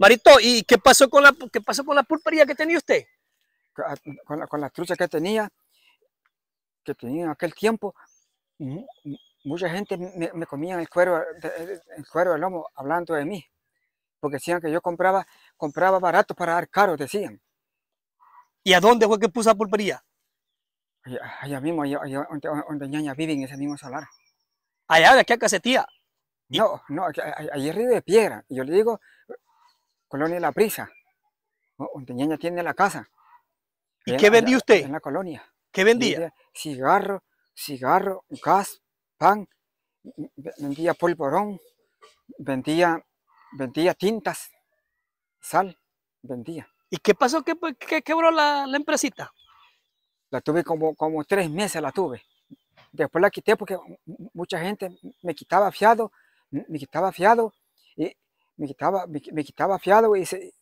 Marito, ¿y qué pasó con la, qué pasó con la pulpería que tenía usted? Con, la, con las truchas que tenía, que tenía en aquel tiempo, mucha gente me, comía el cuero, el cuero del lomo hablando de mí, porque decían que yo compraba, compraba barato para dar caro, decían. ¿Y a dónde fue que puso la pulpería? Allá, mismo, allá, donde, ñaña vive en ese mismo salar. Allá de aquí a casetía. No, no, allí arriba de piedra. Yo le digo, colonia La Prisa, Ñeña tiene la casa. ¿Y qué vendía usted? En la colonia. ¿Qué vendía? cigarro, cigarro, gas, pan, vendía polvorón, vendía, vendía tintas, sal, vendía. ¿Y qué pasó que, quebró la, la, empresita? La tuve como, como tres meses, la tuve. Después la quité porque mucha gente me quitaba fiado, me quitaba fiado y, me quitaba, me, quitaba fiado y se,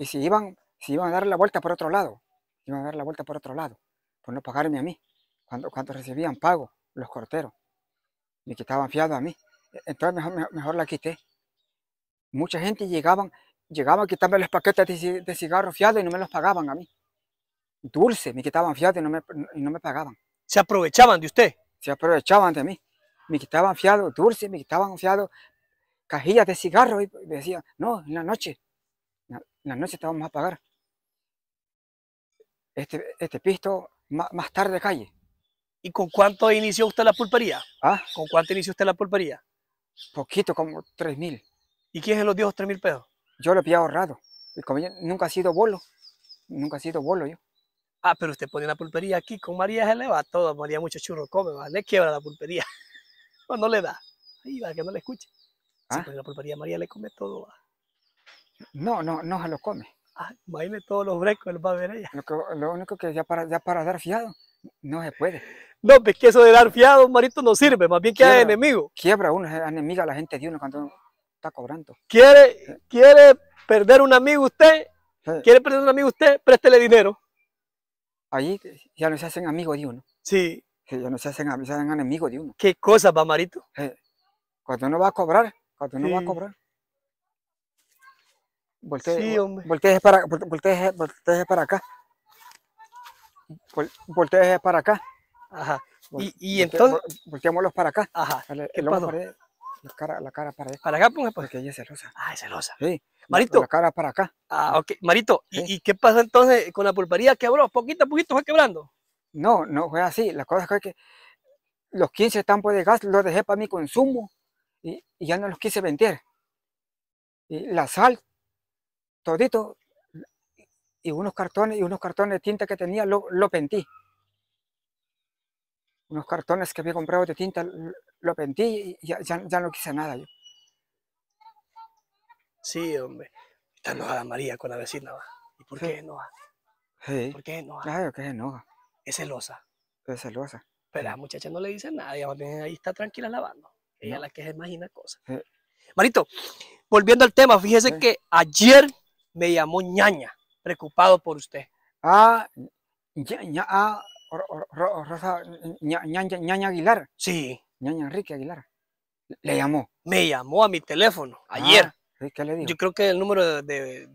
se iban, se iban a dar la vuelta por otro lado, iban a dar la vuelta por otro lado, por no pagarme a mí, cuando, cuando recibían pago los corteros, me quitaban fiado a mí, e, entonces mejor, la quité. Mucha gente llegaban, llegaban a quitarme los paquetes de, de cigarros fiado y no me los pagaban a mí. Dulce, me quitaban fiado y no me, y no me pagaban. ¿Se aprovechaban de usted? Se aprovechaban de mí. Me quitaban fiado dulce, me quitaban fiado cajillas de cigarro y me decía, no, en la noche, en la noche estábamos a pagar. Este, este pisto más, tarde calle. ¿Y con cuánto inició usted la pulpería? ¿Ah? ¿Con cuánto inició usted la pulpería? Poquito, como tres mil. ¿Y quién se los dio tres mil pesos? Yo lo había ahorrado. nunca ha sido bolo. Nunca ha sido bolo yo. Ah, pero usted pone la pulpería aquí. Con María se le todo. María mucho churro come, ¿vale? Le quiebra la pulpería. Cuando no le da. Ahí va, que no le escuche. Ah. Sí, pues, la pulpería María le come todo. No, no, no se lo come. Ah, todos los brecos, los va a ver ella. Lo, único que ya para, para dar fiado, no se puede. No, pues que eso de dar fiado, Marito, no sirve, más bien que hay enemigo. Quiebra uno, es enemiga la gente de uno cuando uno está cobrando. ¿Quiere, ¿quiere perder un amigo usted? ¿Quiere perder un amigo usted? Préstele dinero. Ahí ya no se hacen amigos de uno. Sí. ya no se hacen, se hacen enemigos de uno. ¿Qué cosa, va, Marito? Cuando uno va a cobrar, ¿Cuánto ah, no va a cobrar? sí, hombre. para, voltees voltees para acá. voltees para acá. Ajá. y, y entonces. Volteamos volteémoslos para acá. Ajá. El, el la, cara, la cara para allá. ¿Para acá, ponga? Pues. Porque ella es celosa. Ah, es celosa. Sí. Marito. La cara para acá. Ah, ok. Marito, ¿y, qué pasó entonces con la pulpería? ¿Quebró? ¿Poquito a poquito fue quebrando? No, no fue así. La cosa es que los 15 tampos de gas los dejé para mi consumo y, ya no los quise vender. Y la sal, todito, y unos cartones y unos cartones de tinta que tenía lo, lo pentí. Unos cartones que había comprado de tinta lo pentí y ya, no quise nada yo. Sí, hombre. Está enojada María con la vecina. ¿Y por qué enoja? Sí. ¿Por qué enoja? Claro Es celosa. Es celosa. Pero la muchacha no le dice nada, ahí está tranquila lavando. Ella es la que se imagina cosas. Marito, volviendo al tema, fíjese que ayer me llamó ñaña, preocupado por usted. Ah, ñaña ah, Rosa, ñaña Aguilar. Sí. ñaña Enrique Aguilar. Le llamó. Me llamó a mi teléfono ayer. Ah, ¿Qué le Yo creo que el número de,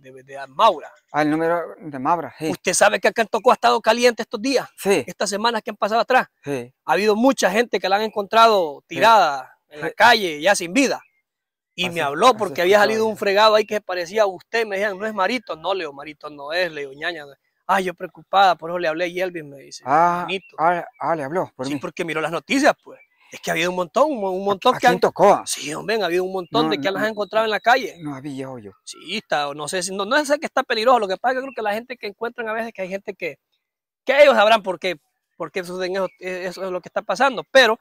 Maura. Ah, el número de Maura, sí. Usted sabe que acá en Tocó ha estado caliente estos días. Sí. Estas semanas que han pasado atrás. Sí. Ha habido mucha gente que la han encontrado tirada en la calle, ya sin vida. Y me habló porque había salido un fregado ahí que parecía a usted. Me decían, no es Marito. No, Leo, Marito no es, Leo ñaña. Ah, yo preocupada, por eso le hablé y Elvin me dice. Ah, ah, ah, le habló. Por sí, porque miró las noticias, pues. Es que ha habido un montón, un montón que han. tocó? Sí, hombre, ha habido un montón de que las han encontrado en la calle. No había yo. Sí, está, no sé, no, no sé que está peligroso. Lo que pasa es que creo que la gente que encuentran a veces que hay gente que, que ellos sabrán por qué, por qué e, eso, es lo que está pasando. Pero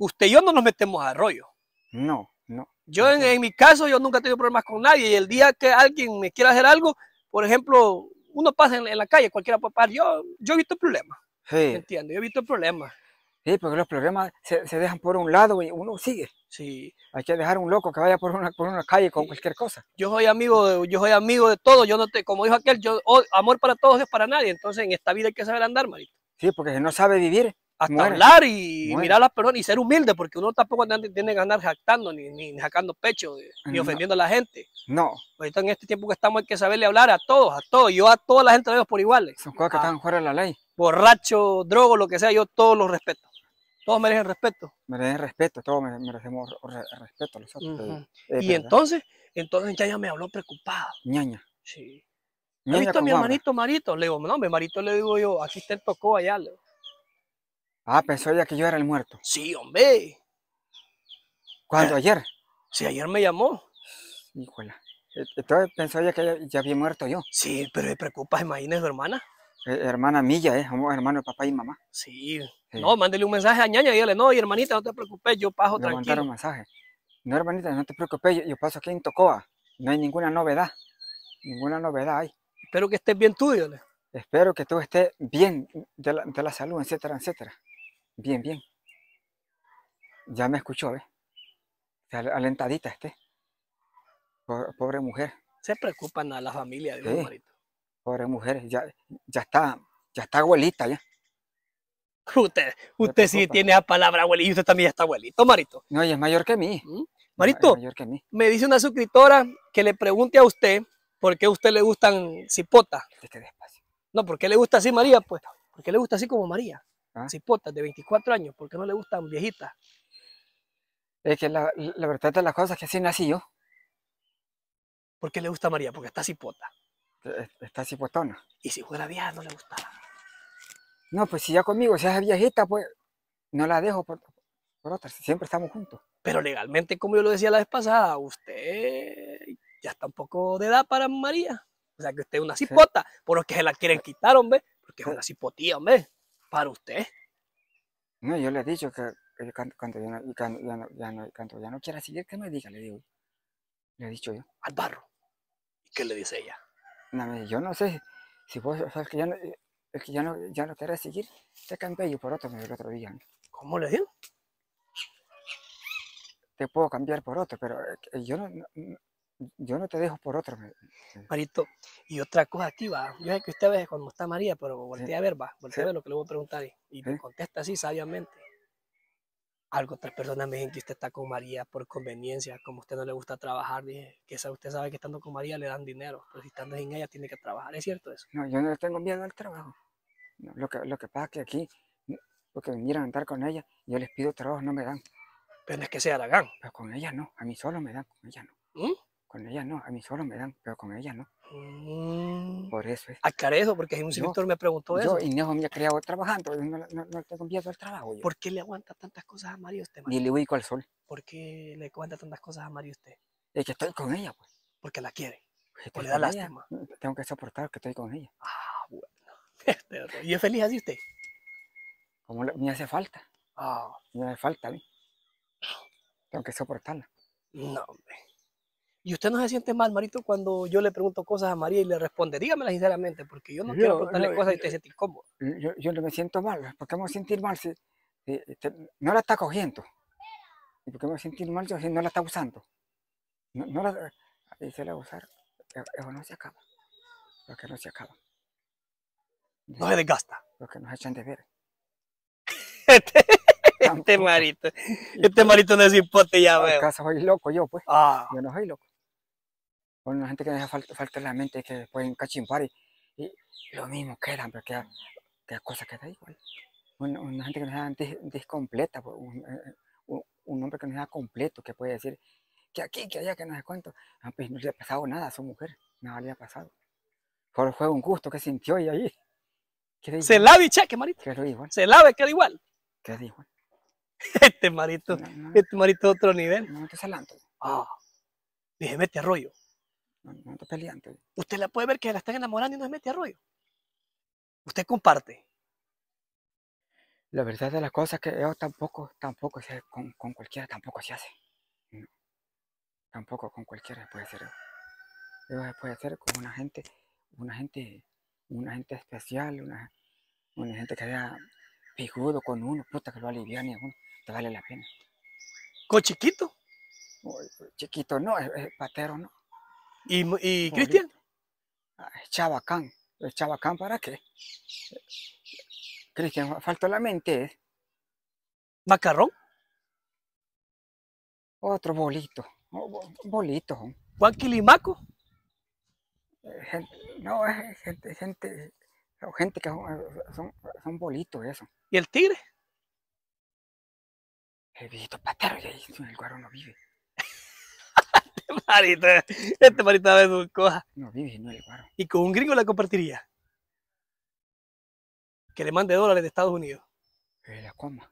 usted y yo no nos metemos a rollo. No, no. Yo En, mi caso, yo nunca he tenido problemas con nadie y el día que alguien me quiera hacer algo, por ejemplo, uno pasa en, la calle, cualquiera puede pasar, yo, yo he visto problemas. Sí. entiendo, yo he visto problemas. Sí, porque los problemas se, dejan por un lado y uno sigue. Sí. Hay que dejar un loco que vaya por una, por una calle con cualquier cosa. Yo soy amigo de, yo soy amigo de todo. Yo no te, como dijo aquel, yo oh, amor para todos es para nadie. Entonces en esta vida hay que saber andar, marito. Sí, porque si no sabe vivir, hasta hablar y mirar a las personas y ser humilde, porque uno tampoco tiene que andar jactando, ni, ni sacando pecho, eh, ni ofendiendo a la gente. No. Ahorita en este tiempo que estamos hay que saberle hablar a todos, a todos. Yo a toda la gente veo por iguales. Son cosas que ah. están fuera de la ley. Borracho, drogo, lo que sea, yo todos los respeto. Todos merecen respeto. Merecen respeto, todos merecemos respeto eh, y entonces, entonces ya, me habló preocupada. Ñaña. Sí. ¿Has visto a mi hermanito Marito? Le digo, no, mi Marito le digo yo, aquí está tocó allá. Ah, pensó ya que yo era el muerto. Sí, hombre. ¿Cuándo? Ah. ¿Ayer? Sí, ayer me llamó. E-, entonces pensó ya que ya, había muerto yo. Sí, pero me preocupas, imagínese, hermana. Eh, hermana mía, eh, hermano papá y mamá. Sí. No, mándele un mensaje a ñaña y dile, no, hermanita, no te preocupes, yo paso Le tranquilo. mandaron mensaje. No, hermanita, no te preocupes, yo, paso aquí en Tocoa. No hay ninguna novedad. Ninguna novedad hay. Espero que estés bien tú, dile. Espero que tú estés bien de la salud, etcétera, etcétera. Bien, bien. Ya me escuchó, ¿ves? Alentadita este, Pobre, mujer. Se preocupan a la familia de Marito. Pobre mujer, ya, ya está, ya está abuelita ya. Usted, usted sí tiene la palabra, abuelita, y usted también ya está abuelito, Marito. No, y es mayor que mí. ¿Mm? Marito, mayor que mí. me dice una suscriptora que le pregunte a usted por qué a usted le gustan cipotas. Este no, ¿por qué le gusta así María? Pues, ¿por qué le gusta así como María? ¿Ah? de 24 años, ¿por qué no le gustan viejitas. Es que la, la verdad de las cosas es que así nací yo. ¿Por qué le gusta a María? Porque está cipota. Eh, está cipotona. Y si fuera vieja no le gustaba. No, pues si ya conmigo, si es viejita, pues no la dejo por, por otra, siempre estamos juntos. Pero legalmente, como yo lo decía la vez pasada, usted ya está un poco de edad para María. O sea que usted es una cipota, por lo que se la quieren quitar, hombre, porque es una cipotía, hombre para usted. No, yo le he dicho que cuando ya, no, ya, no, quiera seguir, que me diga, le digo. Le he dicho yo. Al barro. qué le dice ella? No, yo no sé. Si vos, o que ya no, es que ya no, ya no seguir, te cambié yo por otro, me el otro día. ¿Cómo le digo? Te puedo cambiar por otro, pero eh, yo no, yo no te dejo por otro. Marito, y otra cosa aquí va. Yo sé que usted ve cuando está María, pero voltea a ver, va, voltea a ver lo que le voy a preguntar y, me contesta así sabiamente. Algo otras personas me dicen que usted está con María por conveniencia, como usted no le gusta trabajar, dije, que usted sabe que estando con María le dan dinero, pero si estando en ella tiene que trabajar, ¿es cierto eso? No, yo no le tengo miedo al trabajo. lo, que, pasa es que aquí, porque vinieron a andar con ella, yo les pido trabajo, no me dan. Pero no es que sea la gana Pero con ella no, a mí solo me dan, con ella no. ¿Mm? Con ella no, a mí solo me dan, pero con ella no. Mm. Por eso es. Aclaré eso, porque un señor me preguntó yo, eso. Yo, no me ha criado trabajando, no, te no tengo trabajo. Yo. ¿Por qué le aguanta tantas cosas a Mario usted, Ni le ubico al sol. ¿Por qué le aguanta tantas cosas a Mario usted? Es que estoy con ella, pues. Porque la quiere. Porque le da lástima. Mm, tengo que soportar que estoy con ella. Ah, bueno. ¿Y es feliz así usted? Como le, me hace falta. Ah. Me hace falta a Tengo que soportarla. No, hombre. Y usted no se siente mal, Marito, cuando yo le pregunto cosas a María y le responde, dígamela sinceramente, porque yo no quiero preguntarle cosas y te sientes incómodo. Yo, no me siento mal, ¿por qué me voy a sentir mal si, este, no la está cogiendo? ¿Y por qué me voy a sentir mal si no la está usando? No, la, y eh, la usar, eh, eso no se acaba, lo que no se acaba. No se desgasta. Lo que nos echan de ver. este, este marito, este pues, marito no es impote ya veo. En caso soy loco yo, pues. Ah. Yo no soy loco con la gente que deja falta, falta la mente, que pueden cachimpar y, lo mismo queda, pero que queda cosa queda igual. Una, una gente que no sea dis, pues, un, eh, eh, un, hombre que no sea completo, que puede decir que aquí, que allá, que no sé cuánto, no, ah, pues no le ha pasado nada a su mujer, nada le ha pasado. Pero fue un gusto que sintió y ahí. Se lava y cheque, marito. igual. Se lave, queda igual. Queda igual. Este marito, este marito de otro nivel. No te salanto. Ah, oh. dije, arroyo. No, no está peleando. Usted la puede ver que la están enamorando y no se mete a rollo. Usted comparte. La verdad de las cosas que yo tampoco, tampoco sé, con, cualquiera tampoco se hace. Tampoco con cualquiera se puede hacer. Eso se puede hacer con una gente, una gente, una gente especial, una, una gente que haya pijudo con uno, puta que lo alivian a uno, te vale la pena. ¿Con chiquito? Chiquito no, es patero no. ¿Y, y Cristian? Ah, chabacán. ¿El Chabacán para qué? Cristian, faltó la mente. ¿Macarrón? Otro bolito. Oh, bolito. ¿Juan eh, no, gente, gente, gente que son, bolitos eso. ¿Y el tigre? El patero, el guaro no vive. marito, este marito de su No, vive, no le paro. Y con un gringo la compartiría. Que le mande dólares de Estados Unidos. Que la coma.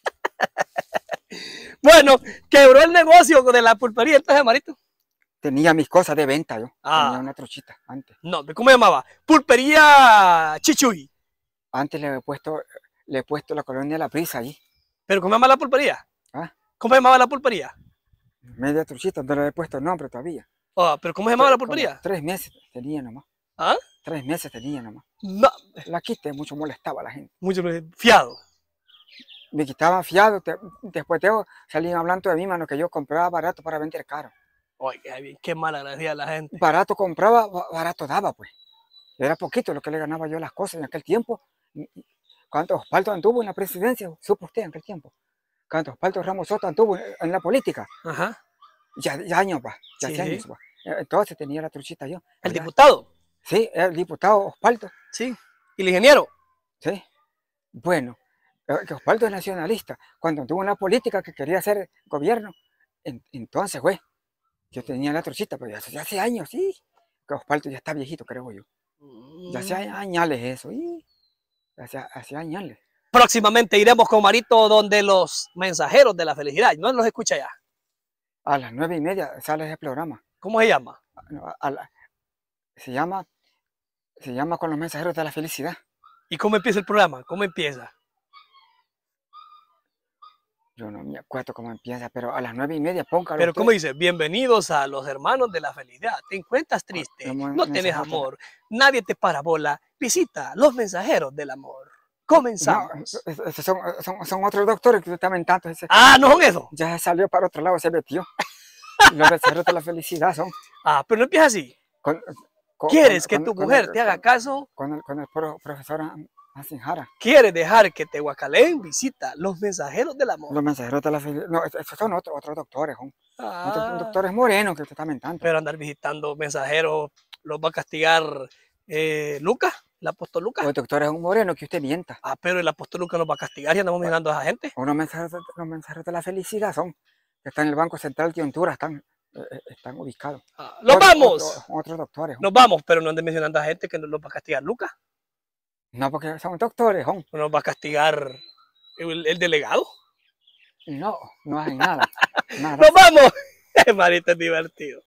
bueno, quebró el negocio de la pulpería entonces, Marito. Tenía mis cosas de venta yo. Ah. Tenía una trochita antes. No, ¿cómo llamaba? Pulpería Chichuy. Antes le he puesto, le he puesto la colonia de la prisa ahí. ¿Pero cómo llamaba la pulpería? ¿Ah? ¿Cómo llamaba la pulpería? Media truchita, no le he puesto nombre todavía. Ah, ¿pero cómo se llamaba la pulpería? Tres meses tenía nomás. ¿Ah? Tres meses tenía nomás. No. La quité, mucho molestaba a la gente. Mucho fiado. Me quitaba fiado. después eso salían hablando de mí, mano, que yo compraba barato para vender caro. Oye, qué mala gracia la gente. Barato compraba, barato daba, pues. Era poquito lo que le ganaba yo las cosas en aquel tiempo. ¿Cuántos faltó anduvo en la presidencia? Supo usted en aquel tiempo cuando Osvaldo Ramos Soto anduvo en la política. Ajá. Ya, ya años, pues, ya años, pues. eh, Entonces tenía la truchita yo. ¿El diputado? Sí, el diputado Osvaldo. Sí. ¿Y el ingeniero? Sí. Bueno, eh, que Osvaldo es nacionalista. Cuando tuvo en la política que quería hacer gobierno, entonces, güey, yo tenía la truchita, pero pues, ya, hace años, sí. Que Osvaldo ya está viejito, creo yo. Ya hace mm. añales eso, y hace, hace Próximamente iremos con Marito donde los mensajeros de la felicidad, ¿no los escucha ya? A las nueve y media sale ese programa. ¿Cómo se llama? se llama se llama con los mensajeros de la felicidad. ¿Y cómo empieza el programa? ¿Cómo empieza? Yo no me acuerdo cómo empieza, pero a las nueve y media póngalo. Pero ¿cómo dice? Bienvenidos a los hermanos de la felicidad. Te encuentras ah, triste, no, tienes amor, nadie te parabola. Visita los mensajeros del amor comenzamos. Son, son, son, otros doctores que te están Ese, ah, no son eso. Ya salió para otro lado, se metió. Los mensajeros de la felicidad son. Ah, pero no empieza así. ¿Quieres que tu mujer te haga caso? Con el, con el profesor Asinjara. ¿Quieres dejar que te guacaleen? Visita los mensajeros del amor. Los mensajeros de la felicidad. No, esos son otros, doctores. Son. Ah. Otros doctores morenos que te están mentando. Pero andar visitando mensajeros los va a castigar eh, Lucas el apóstol Lucas. El doctor es un moreno, que usted mienta. Ah, pero el apóstol Lucas nos va a castigar y andamos mencionando a esa gente. Unos mensajes, mensajes de la felicidad son, que están en el Banco Central de Honduras, están, eh, eh, están ubicados. ¡Nos ah, vamos! otros doctores. Nos vamos, pero no andes mencionando a gente que nos va a castigar Lucas. No, porque son doctores, ¿No ¿Nos va a castigar el, delegado? No, no hay nada. nada. ¡Nos vamos! Marito es divertido.